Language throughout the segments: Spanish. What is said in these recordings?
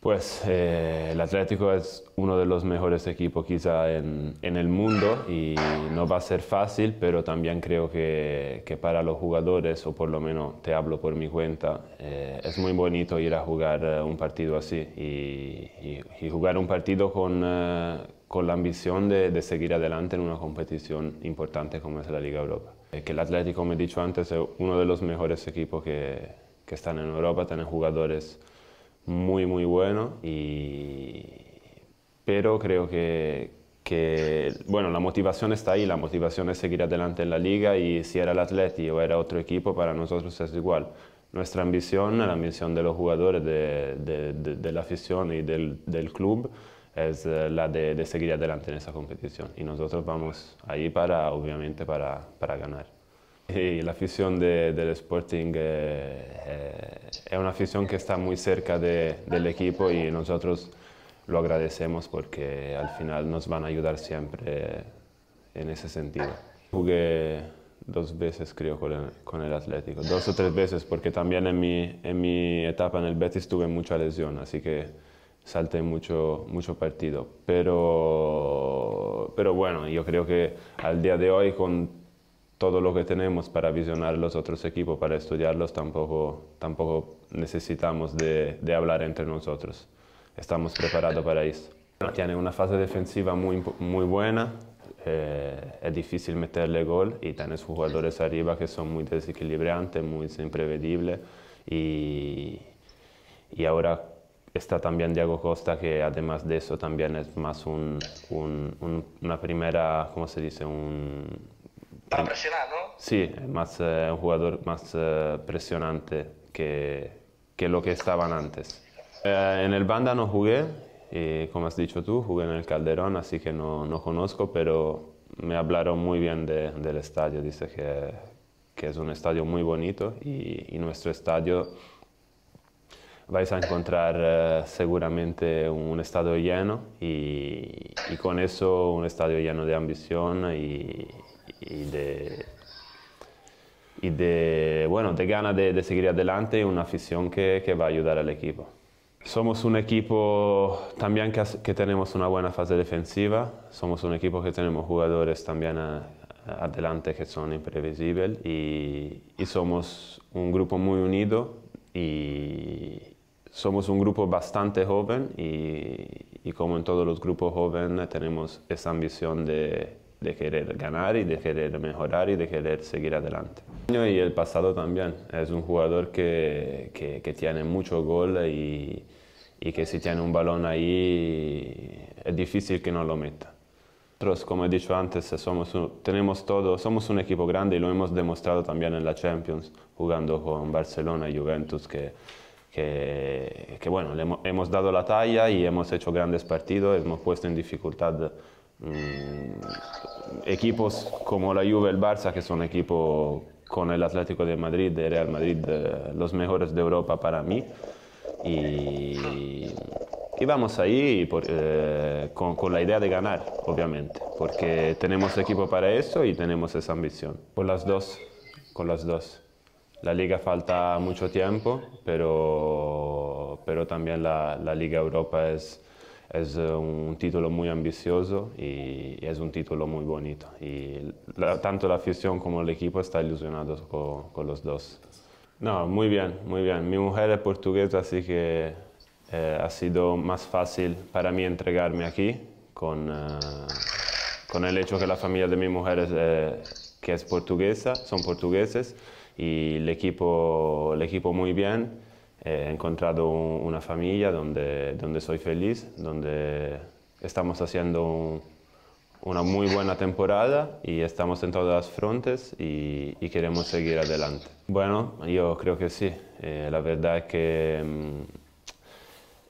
Pues eh, el Atlético es uno de los mejores equipos quizá en, el mundo y no va a ser fácil, pero también creo que, para los jugadores, o por lo menos te hablo por mi cuenta, eh, es muy bonito ir a jugar eh, un partido así y, jugar un partido con, la ambición de, seguir adelante en una competición importante como es la Liga Europa. que el Atlético, como he dicho antes, es uno de los mejores equipos que, que están en Europa, tienen jugadores muy, muy bueno. Y... Pero creo que, que, bueno, la motivación está ahí, la motivación es seguir adelante en la liga y si era el Atleti o era otro equipo, para nosotros es igual. Nuestra ambición, la ambición de los jugadores, de, de, la afición y del, del club, es eh, la de, seguir adelante en esa competición. Y nosotros vamos ahí para, obviamente, para, para ganar la afición del Sporting eh, eh, es una afición que está muy cerca de, del equipo y nosotros lo agradecemos porque al final nos van a ayudar siempre en ese sentido. Jugué dos veces creo con el, Atlético, dos o tres veces porque también en mi, en mi etapa en el Betis tuve mucha lesión, así que salté mucho, mucho partido. Pero, pero bueno, yo creo que al día de hoy con todo lo que tenemos para visionar los otros equipos, para estudiarlos, tampoco, tampoco necesitamos de, hablar entre nosotros. Estamos preparados para eso. Tiene una fase defensiva muy, muy buena, eh, es difícil meterle gol y tiene sus jugadores arriba que son muy desequilibrantes, muy imprevedibles. Y, y ahora está también Diego Costa, que además de eso también es más un, una primera, ¿cómo se dice? Un, para presionar, ¿no? Sí, más, eh, un jugador más eh, presionante que, que, lo que estaban antes. Eh, en el banda no jugué, y como has dicho tú, jugué en el Calderón, así que no, no conozco, pero me hablaron muy bien del estadio. Dice que, que, es un estadio muy bonito y, nuestro estadio vais a encontrar seguramente un estadio lleno y, y con eso un estadio lleno de ambición y, y de, y de, bueno, de ganas de, seguir adelante y una afición que, que, va a ayudar al equipo. Somos un equipo también que, tenemos una buena fase defensiva, somos un equipo que tenemos jugadores también adelante que son imprevisibles y, somos un grupo muy unido y somos un grupo bastante joven y como en todos los grupos jóvenes tenemos esa ambición de, de querer ganar y de querer mejorar y de querer seguir adelante. Y el pasado también, es un jugador que, que, tiene mucho gol y, que si tiene un balón ahí es difícil que no lo meta. Nosotros, como he dicho antes, somos un, tenemos todo, somos un equipo grande y lo hemos demostrado también en la Champions, jugando con Barcelona y Juventus, que, que, bueno, le hemos, hemos dado la talla y hemos hecho grandes partidos, hemos puesto en dificultad Mm, equipos como la Juve, el Barça, que son equipos con el Atlético de Madrid, de Real Madrid, los mejores de Europa para mí. Y, y vamos ahí eh, con, con, la idea de ganar, obviamente, porque tenemos equipo para eso y tenemos esa ambición. Con las dos, con las dos. La liga falta mucho tiempo, pero, pero también la, la Liga Europa es es eh, un título muy ambicioso y, es un título muy bonito. Y tanto la afición como el equipo están ilusionados con, los dos. No, muy bien, muy bien. Mi mujer es portuguesa, así que eh, ha sido más fácil para mí entregarme aquí con, eh, con el hecho que la familia de mi mujer es, que es portuguesa, son portugueses y el equipo, el equipo muy bien he encontrado una familia donde, donde soy feliz, donde estamos haciendo una muy buena temporada y estamos en todas las frentes y, queremos seguir adelante. Bueno, yo creo que sí. Eh, la verdad es que mm,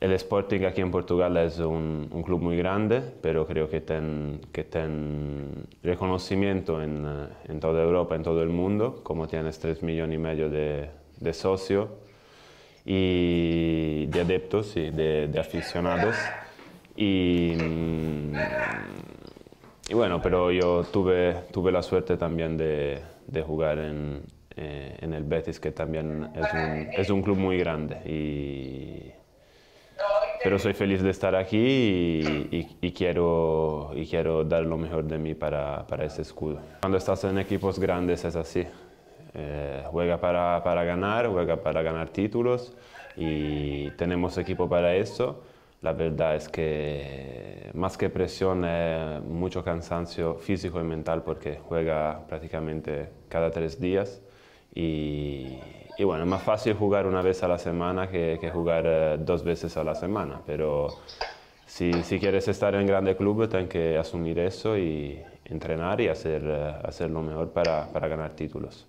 el Sporting aquí en Portugal es un, club muy grande, pero creo que tiene que ten reconocimiento en, eh, en toda Europa, en todo el mundo, como tienes 3 millones y medio de, de socios y de adeptos y de, aficionados. Y, mm, y, bueno, pero yo tuve, tuve la suerte también de, de jugar en, eh, en, el Betis, que también es un, club muy grande. Y, pero soy feliz de estar aquí y, y, y, quiero, y quiero dar lo mejor de mí para, para ese escudo. Cuando estás en equipos grandes es así. Eh, juega para, para, ganar, juega para ganar títulos y tenemos equipo para eso. La verdad es que más que presión es eh, mucho cansancio físico y mental porque juega prácticamente cada tres días y, bueno, es más fácil jugar una vez a la semana que, jugar eh, dos veces a la semana, pero si, si, quieres estar en grande club, tienes que asumir eso y entrenar y hacer, lo mejor para, para ganar títulos.